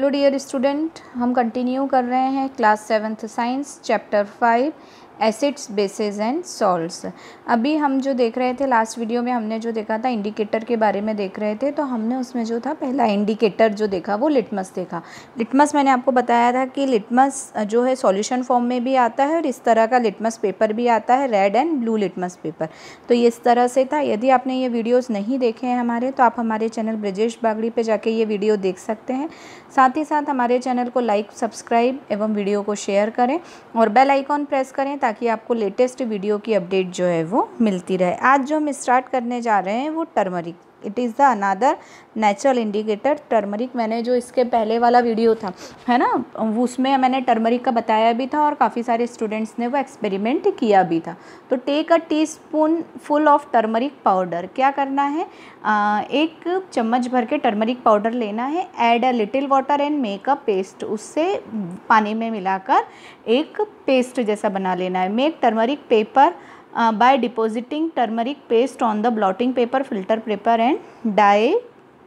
hello dear student हम continue कर रहे हैं class seventh science chapter five acids bases and salts अभी हम जो देख रहे थे लास्ट वीडियो में हमने जो देखा था इंडिकेटर के बारे में देख रहे थे तो हमने उसमें जो था पहला इंडिकेटर जो देखा वो लिटमस देखा लिटमस मैंने आपको बताया था कि लिटमस जो है सॉल्यूशन फॉर्म में भी आता है और इस तरह का लिटमस पेपर भी आता है red and blue litmus paper तो ये इस तरह से था यदि आपने ये वीडियोज़ नहीं देखे हैं हमारे तो आप हमारे चैनल ब्रजेश बागड़ी पर जाके ये वीडियो देख सकते हैं साथ ही साथ हमारे चैनल को लाइक सब्सक्राइब एवं वीडियो को शेयर करें और बेल आइकॉन प्रेस करें ताकि आपको लेटेस्ट वीडियो की अपडेट जो है वो मिलती रहे आज जो हम स्टार्ट करने जा रहे हैं वो turmeric it is the another natural indicator turmeric मैंने जो इसके पहले वाला वीडियो था है ना उसमें मैंने टर्मरिक का बताया भी था और काफ़ी सारे स्टूडेंट्स ने वो एक्सपेरिमेंट किया भी था तो take a teaspoon full of turmeric powder क्या करना है आ, एक चम्मच भर के टर्मरिक पाउडर लेना है add a little water and make a paste उससे पानी में मिलाकर एक पेस्ट जैसा बना लेना है make turmeric paper by depositing turmeric paste on the blotting paper filter paper and dry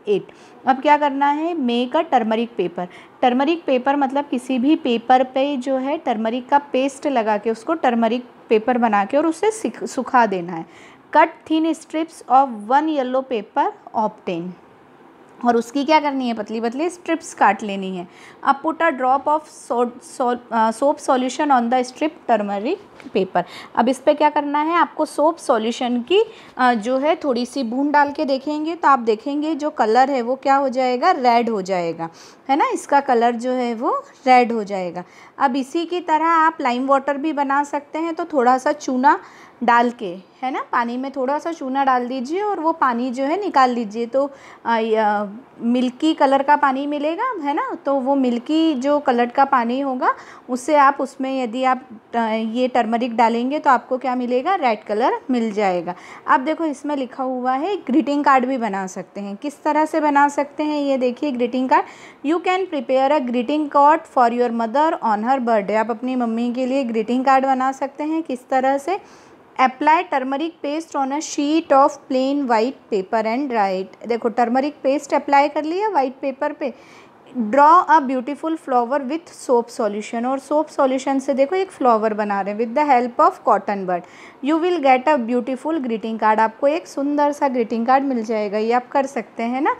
it अब क्या करना है make a turmeric paper turmeric paper मतलब किसी भी पेपर पे जो है टर्मरिक का पेस्ट लगा के उसको टर्मरिक पेपर बना के और उसे सुखा देना है cut thin strips of one yellow paper obtain और उसकी क्या करनी है पतली पतली स्ट्रिप्स काट लेनी है अब put a drop of soap solution on the strip turmeric paper अब इस पर क्या करना है आपको सोप सॉल्यूशन की uh, जो है थोड़ी सी बूंद डाल के देखेंगे तो आप देखेंगे जो कलर है वो क्या हो जाएगा रेड हो जाएगा है ना इसका कलर जो है वो रेड हो जाएगा अब इसी की तरह आप लाइम वाटर भी बना सकते हैं तो थोड़ा सा चूना डाल के है ना पानी में थोड़ा सा चूना डाल दीजिए और वो पानी जो है निकाल लीजिए तो uh, मिल्की कलर का पानी मिलेगा है ना तो वो मिल्की जो कलर का पानी होगा उससे आप उसमें यदि आप ये टर्मरिक डालेंगे तो आपको क्या मिलेगा रेड कलर मिल जाएगा आप देखो इसमें लिखा हुआ है ग्रीटिंग कार्ड भी बना सकते हैं किस तरह से बना सकते हैं ये देखिए greeting card you can prepare a greeting card for your mother on her birthday आप अपनी मम्मी के लिए ग्रीटिंग कार्ड बना सकते हैं किस तरह से apply turmeric paste on a sheet of plain white paper and write देखो टर्मरिक पेस्ट अप्लाई कर लिया वाइट पेपर पे draw a beautiful flower with soap solution और सोप सॉल्यूशन से देखो एक फ्लावर बना रहे हैं with the help of cotton bud you will get a beautiful greeting card आपको एक सुंदर सा ग्रीटिंग कार्ड मिल जाएगा ये आप कर सकते हैं ना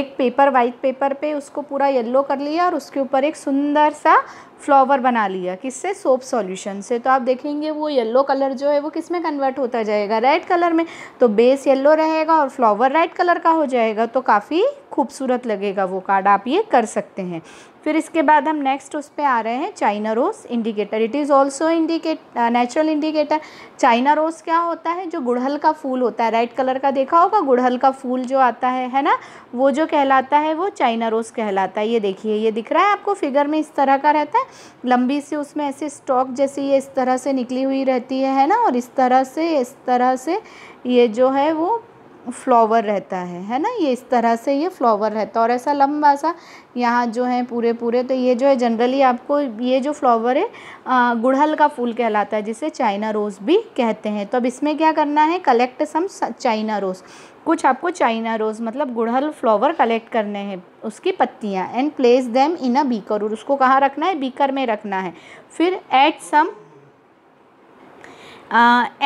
एक पेपर वाइट पेपर पे उसको पूरा येल्लो कर लिया और उसके ऊपर एक सुंदर सा फ्लावर बना लिया किससे सोप सॉल्यूशन से तो आप देखेंगे वो येलो कलर जो है वो किस में कन्वर्ट होता जाएगा रेड कलर में तो बेस येलो रहेगा और फ्लावर रेड कलर का हो जाएगा तो काफ़ी खूबसूरत लगेगा वो कार्ड आप ये कर सकते हैं फिर इसके बाद हम नेक्स्ट उस पर आ रहे हैं China rose indicator it is also indicate natural indicator China rose क्या होता है जो गुड़हल का फूल होता है रेड कलर का देखा होगा गुड़हल का फूल जो आता है है ना वो जो कहलाता है वो चाइना रोस कहलाता है ये देखिए ये दिख रहा है आपको फिगर में इस तरह का रहता है लंबी सी उसमें ऐसे स्टॉक जैसे ये इस तरह से निकली हुई रहती है है ना और इस तरह से इस तरह से ये जो है वो फ्लावर रहता है है ना ये इस तरह से ये फ्लावर रहता है और ऐसा लंबा सा यहाँ जो है पूरे पूरे तो ये जो है जनरली आपको ये जो फ्लावर है गुड़हल का फूल कहलाता है जिसे चाइना रोज़ भी कहते हैं तो अब इसमें क्या करना है कलेक्ट सम चाइना रोज़ कुछ आपको चाइना रोज़ मतलब गुड़हल फ्लावर कलेक्ट करने हैं उसकी पत्तियाँ and place them in a beaker और उसको कहाँ रखना है बीकर में रखना है फिर add some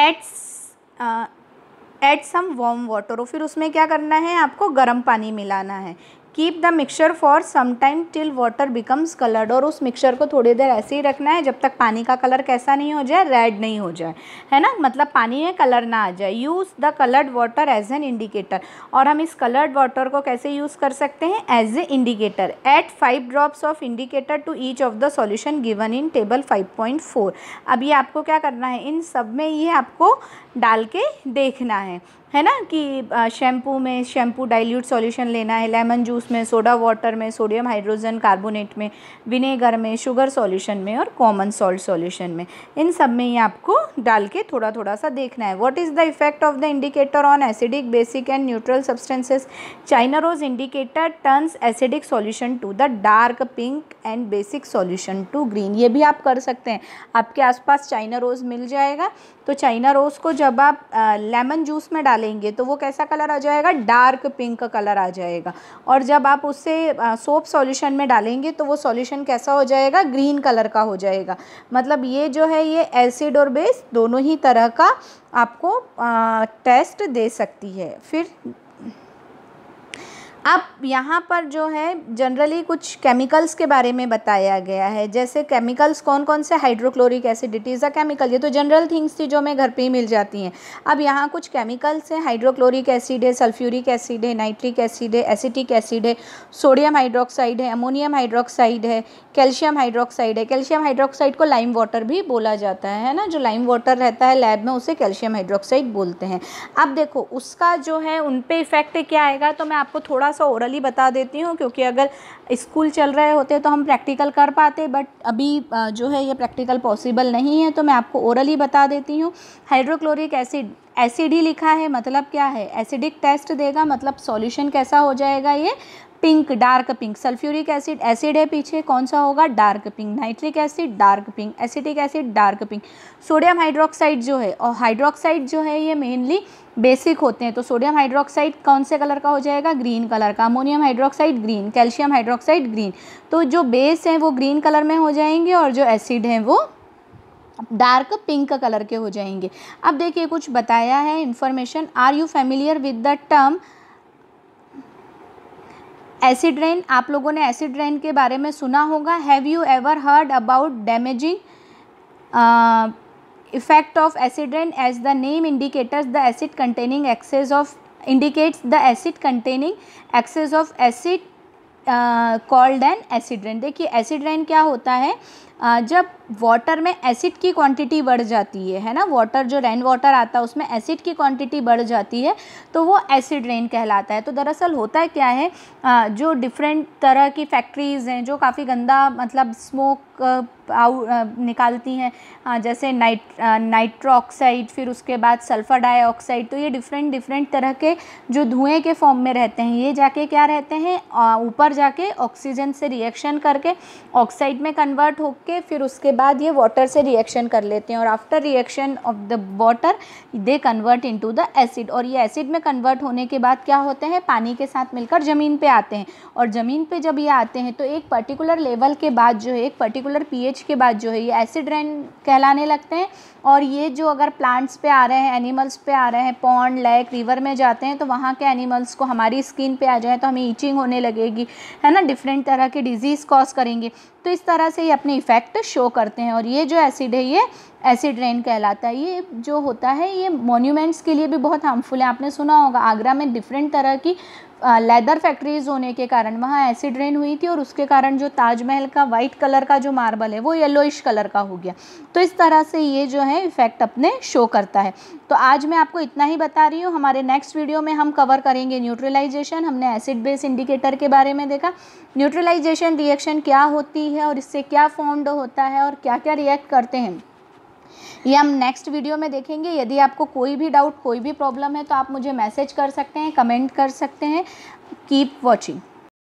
adds add some warm water और फिर उसमें क्या करना है आपको गर्म पानी मिलाना है keep the mixture for some time till water becomes coloured और उस मिक्सचर को थोड़ी देर ऐसे ही रखना है जब तक पानी का कलर कैसा नहीं हो जाए रेड नहीं हो जाए है ना मतलब पानी में कलर ना आ जाए use the coloured water as an indicator और हम इस कलर्ड वाटर को कैसे यूज़ कर सकते हैं as a indicator add five drops of indicator to each of the solution given in table five point four अब ये आपको क्या करना है इन सब में ये आपको डाल के देखना है है ना कि शैम्पू में शैम्पू डाइल्यूट सॉल्यूशन लेना है लेमन जूस में सोडा वाटर में सोडियम हाइड्रोजन कार्बोनेट में विनेगर में शुगर सॉल्यूशन में और कॉमन सॉल्ट सॉल्यूशन में इन सब में ये आपको डाल के थोड़ा थोड़ा सा देखना है what is the effect of the indicator on acidic basic and neutral substances China rose indicator turns acidic solution to the dark pink and basic solution to green ये भी आप कर सकते हैं आपके आसपास चाइना रोज़ मिल जाएगा तो चाइना रोज़ को जब आप लेमन जूस में डालें डालेंगे तो वो कैसा कलर आ जाएगा डार्क पिंक कलर आ जाएगा और जब आप उसे सोप सॉल्यूशन में डालेंगे तो वो सॉल्यूशन कैसा हो जाएगा ग्रीन कलर का हो जाएगा मतलब ये जो है ये एसिड और बेस दोनों ही तरह का आपको आ, टेस्ट दे सकती है फिर अब यहाँ पर जो है जनरली कुछ केमिकल्स के बारे में बताया गया है जैसे केमिकल्स कौन कौन से hydrochloric acid it is a chemical ये तो जनरल थिंग्स थी जो हमें घर पे ही मिल जाती हैं अब यहाँ कुछ केमिकल्स हैं हाइड्रोक्लोरिक एसिड है सल्फ्यूरिक एसिड है नाइट्रिक एसिड है एसिटिक एसिड है सोडियम हाइड्रोक्साइड है अमोनियम हाइड्रोक्साइड है कैल्शियम हाइड्रोक्साइड है कैल्शियम हाइड्रोक्साइड को लाइम वाटर भी बोला जाता है ना जो लाइम वाटर रहता है लैब में उसे कैल्शियम हाइड्रोक्साइड बोलते हैं अब देखो उसका जो है उन पर इफ़ेक्ट क्या आएगा तो मैं आपको थोड़ा सा ओरली बता देती हूँ क्योंकि अगर स्कूल चल रहे होते तो हम प्रैक्टिकल कर पाते बट अभी जो है ये प्रैक्टिकल पॉसिबल नहीं है तो मैं आपको ओरली बता देती हूँ हाइड्रोक्लोरिक एसिड एसिडी लिखा है मतलब क्या है एसिडिक टेस्ट देगा मतलब सॉल्यूशन कैसा हो जाएगा ये pink dark pink sulphuric acid acid है पीछे कौन सा होगा dark pink nitric acid dark pink acetic acid dark pink sodium hydroxide जो है और हाइड्रोक्साइड जो है ये मेनली बेसिक होते हैं तो सोडियम हाइड्रोक्साइड कौन से कलर का हो जाएगा ग्रीन कलर का ammonium hydroxide green calcium hydroxide green तो जो बेस हैं वो ग्रीन कलर में हो जाएंगे और जो एसिड हैं वो डार्क पिंक कलर के हो जाएंगे अब देखिए कुछ बताया है information are you familiar with the term acid rain आप लोगों ने एसिड रेन के बारे में सुना होगा have you ever heard about damaging effect of acid rain as the name indicators the acid containing excess of indicates the acid containing excess of acid called an acid rain देखिए acid rain क्या होता है uh, जब वाटर में acid की quantity बढ़ जाती है है ना वाटर जो रेन वाटर आता है उसमें एसिड की क्वांटिटी बढ़ जाती है तो वो एसिड रेन कहलाता है तो दरअसल होता क्या है जो डिफरेंट तरह की फैक्ट्रीज़ हैं जो काफ़ी गंदा मतलब स्मोक आउ निकालती हैं जैसे नाइट नाइट्रोक्साइड फिर उसके बाद सल्फ़र डाइऑक्साइड तो ये डिफरेंट डिफरेंट तरह के जो धुएँ के फॉर्म में रहते हैं ये जाके क्या रहते हैं ऊपर जाके ऑक्सीजन से रिएक्शन करके ऑक्साइड में कन्वर्ट होके फिर उसके बाद ये वाटर से रिएक्शन कर लेते हैं और after reaction of the water they convert into the acid और ये एसिड में कन्वर्ट होने के बाद क्या होते हैं पानी के साथ मिलकर ज़मीन पे आते हैं और ज़मीन पे जब ये आते हैं तो एक पर्टिकुलर लेवल के बाद जो है एक पर्टिकुलर पी के बाद जो है ये एसिड रेन कहलाने लगते हैं और ये जो अगर प्लांट्स पे आ रहे हैं एनिमल्स पे आ रहे हैं पॉन्ड लैक रिवर में जाते हैं तो वहाँ के एनिमल्स को हमारी स्किन पे आ जाए तो हमें ईचिंग होने लगेगी है ना डिफरेंट तरह के डिजीज़ कॉज करेंगे तो इस तरह से ये अपने इफ़ेक्ट शो कर करते हैं और ये जो एसिड है ये एसिड रेन कहलाता है ये जो होता है ये मोन्यूमेंट्स के लिए भी बहुत हार्मफुल है आपने सुना होगा आगरा में डिफरेंट तरह की लेदर फैक्ट्रीज़ होने के कारण वहाँ एसिड रेन हुई थी और उसके कारण जो ताजमहल का वाइट कलर का जो मार्बल है वो येलोइश कलर का हो गया तो इस तरह से ये जो है इफ़ेक्ट अपने शो करता है तो आज मैं आपको इतना ही बता रही हूँ हमारे नेक्स्ट वीडियो में हम कवर करेंगे न्यूट्रलाइजेशन हमने एसिड बेस इंडिकेटर के बारे में देखा न्यूट्रलाइजेशन रिएक्शन क्या होती है और इससे क्या फॉन्ड होता है और क्या क्या रिएक्ट करते हैं ये हम नेक्स्ट वीडियो में देखेंगे यदि आपको कोई भी डाउट कोई भी प्रॉब्लम है तो आप मुझे मैसेज कर सकते हैं कमेंट कर सकते हैं कीप वॉचिंग